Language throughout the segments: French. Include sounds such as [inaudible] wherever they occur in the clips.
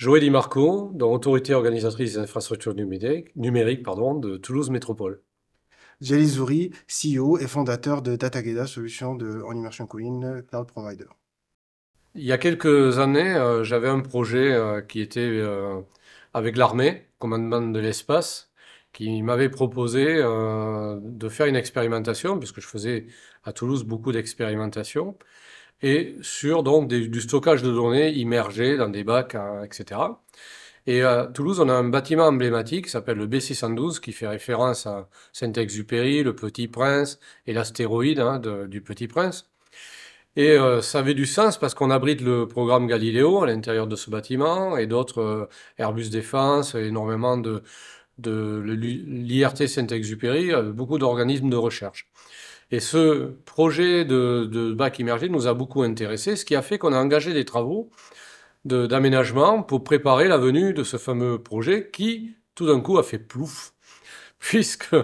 Joël Marco, dans Autorité organisatrice des infrastructures numériques, de Toulouse Métropole. Jelizuri, CEO et fondateur de Datageda, solution de en immersion cloud provider. Il y a quelques années, euh, j'avais un projet euh, qui était euh, avec l'armée, commandement de l'espace, qui m'avait proposé de faire une expérimentation, puisque je faisais à Toulouse beaucoup d'expérimentations, et sur donc du stockage de données immergées dans des bacs, hein, etc. Et à Toulouse, on a un bâtiment emblématique qui s'appelle le B612, qui fait référence à Saint-Exupéry, le Petit Prince et l'astéroïde hein, du Petit Prince. Et euh, ça avait du sens parce qu'on abrite le programme Galileo à l'intérieur de ce bâtiment et d'autres euh, Airbus Défense, énormément de, de l'IRT Saint-Exupéry, euh, beaucoup d'organismes de recherche. Et ce projet de, bac immergé nous a beaucoup intéressé, ce qui a fait qu'on a engagé des travaux d'aménagement pour préparer la venue de ce fameux projet qui, tout d'un coup, a fait plouf, [laughs] puisque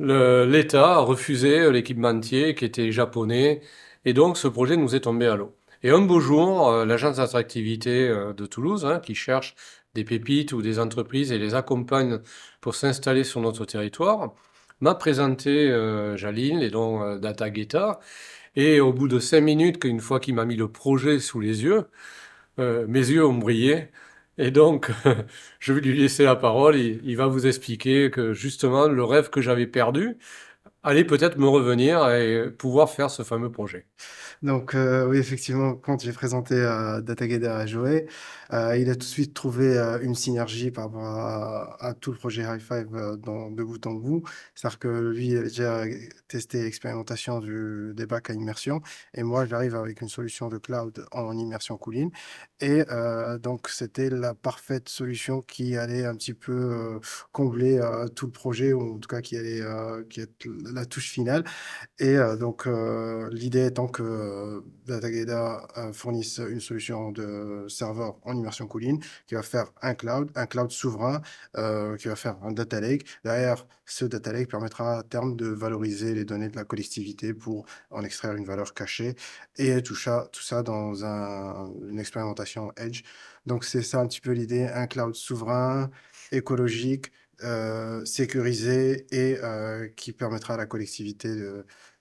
l'État a refusé l'équipementier qui était japonais, et donc ce projet nous est tombé à l'eau. Et un beau jour, euh, l'agence d'attractivité euh, de Toulouse, hein, qui cherche des pépites ou des entreprises et les accompagne pour s'installer sur notre territoire, m'a présenté euh, Jaline, les et euh, Data Guetta. Et au bout de cinq minutes, une fois qu'il m'a mis le projet sous les yeux, euh, mes yeux ont brillé. Et donc, [laughs] je vais lui laisser la parole. il va vous expliquer que justement, le rêve que j'avais perdu, aller peut-être me revenir et pouvoir faire ce fameux projet. Donc euh, oui, effectivement, quand j'ai présenté Data euh, Datageda à Joé, euh, il a tout de suite trouvé une synergie par rapport à, tout le projet High Five dans, de bout en bout. C'est-à-dire que lui, il a déjà testé l'expérimentation des bacs à immersion, et moi, j'arrive avec une solution de cloud en immersion cooling. Et donc, c'était la parfaite solution qui allait un petit peu combler tout le projet, ou en tout cas qui allait qui la touche finale. Et euh, donc, euh, l'idée étant que euh, DataGeda fournisse une solution de serveur en immersion cooling qui va faire un cloud, un cloud souverain qui va faire un data lake. Derrière, ce data lake permettra à terme de valoriser les données de la collectivité pour en extraire une valeur cachée et tout ça, tout ça dans une expérimentation Edge. Donc c'est ça un petit peu l'idée, un cloud souverain, écologique, euh, sécurisé et euh, qui permettra à la collectivité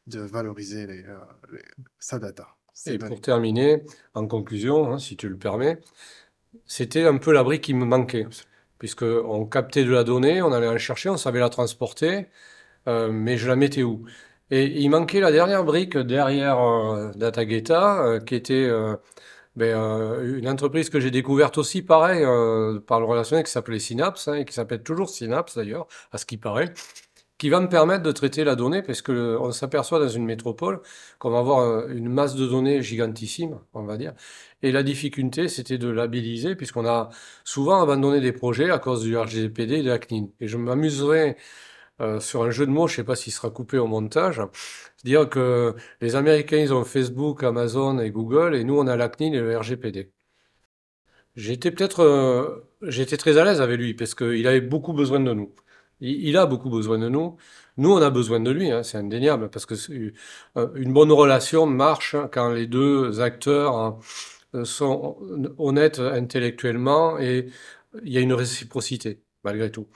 de, valoriser euh, les, sa data. Et pour terminer, en conclusion, hein, si tu le permets, c'était un peu la brique qui me manquait, puisqu'on captait de la donnée, on allait en chercher, on savait la transporter, mais je la mettais où Et il manquait la dernière brique derrière DataGeta, qui était mais, ben, euh, une entreprise que j'ai découverte aussi, pareil, euh, par le relationnel, qui s'appelait Synapse, hein, et qui s'appelle toujours Synapse d'ailleurs, à ce qui paraît, qui va me permettre de traiter la donnée, parce qu'on s'aperçoit dans une métropole qu'on va avoir euh, une masse de données gigantissime, on va dire. Et la difficulté, c'était de labelliser, puisqu'on a souvent abandonné des projets à cause du RGPD et de la CNIL. Et je m'amuserais euh, sur un jeu de mots, je ne sais pas s'il sera coupé au montage. C'est-à-dire que les Américains, ils ont Facebook, Amazon et Google, et nous, on a la et le RGPD. J'étais peut-être euh, j'étais très à l'aise avec lui, parce qu'il avait beaucoup besoin de nous. Il, a beaucoup besoin de nous. Nous, on a besoin de lui, hein, c'est indéniable, parce que euh, une bonne relation marche quand les deux acteurs hein, sont honnêtes intellectuellement et il y a une réciprocité malgré tout.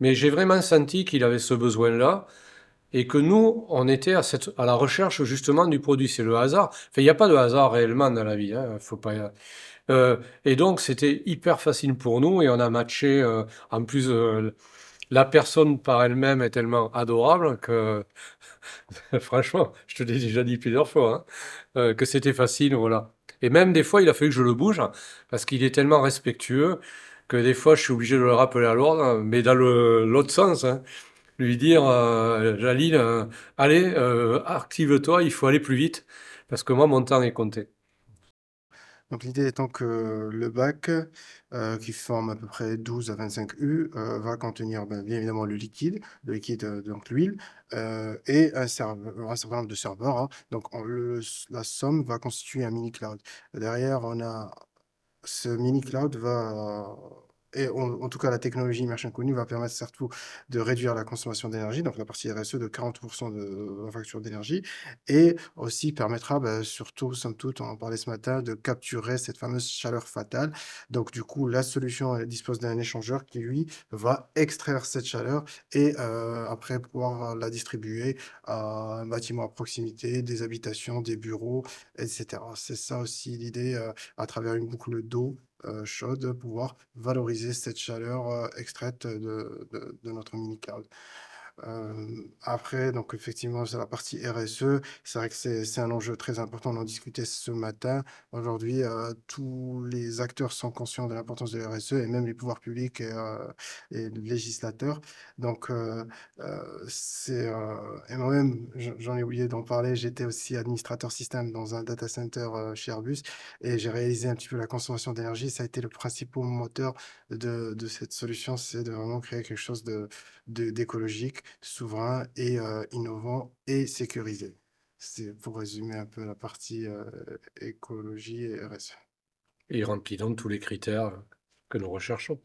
Mais j'ai vraiment senti qu'il avait ce besoin-là et que nous, on était à, cette, à la recherche justement du produit. C'est le hasard. il n'y a pas de hasard réellement dans la vie. Hein, faut pas... Euh, et donc, c'était hyper facile pour nous et on a matché. Euh, en plus, euh, la personne par elle-même est tellement adorable que, [laughs] franchement, je te l'ai déjà dit plusieurs fois, hein, que c'était facile. Voilà. Et même des fois, il a fallu que je le bouge parce qu'il est tellement respectueux que des fois je suis obligé de le rappeler à l'ordre, hein, mais dans l'autre sens. Hein. lui dire, euh, Jalil, euh, allez, euh, active-toi, il faut aller plus vite, parce que moi, mon temps est compté. Donc l'idée étant que le bac, euh, qui forme à peu près 12 à 25 U, va contenir ben, bien évidemment le liquide, le liquide donc l'huile, et un, serveur, un, certain nombre de serveurs. Hein. Donc la somme va constituer un mini cloud. Derrière, on a ce mini cloud va et en tout cas la technologie immersion inconnue va permettre surtout de réduire la consommation d'énergie, donc la partie RSE de 40% de la facture d'énergie, et aussi permettra bah, surtout, somme toute, on en parlait ce matin, de capturer cette fameuse chaleur fatale. Donc du coup, la solution dispose d'un échangeur qui, lui, va extraire cette chaleur et euh, après pouvoir la distribuer à un bâtiment à proximité, des habitations, des bureaux, etc. C'est ça aussi l'idée euh, à travers une boucle d'eau euh, chaude, pouvoir valoriser cette chaleur euh, extraite de, notre mini-cloud. Euh, après, donc effectivement, c'est la partie RSE. C'est vrai que c'est un enjeu très important. d'en discuter ce matin. Aujourd'hui, euh, tous les acteurs sont conscients de l'importance de la RSE et même les pouvoirs publics et, euh, les législateurs. Donc, c'est. et moi-même, j'en ai oublié d'en parler. J'étais aussi administrateur système dans un data center chez Airbus et j'ai réalisé un petit peu la consommation d'énergie. Ça a été le principal moteur de, cette solution, c'est de vraiment créer quelque chose d'écologique. De, souverain et euh, innovant et sécurisé. C'est pour résumer un peu la partie euh, écologie et RSE. Et il remplit donc tous les critères euh, que nous recherchons.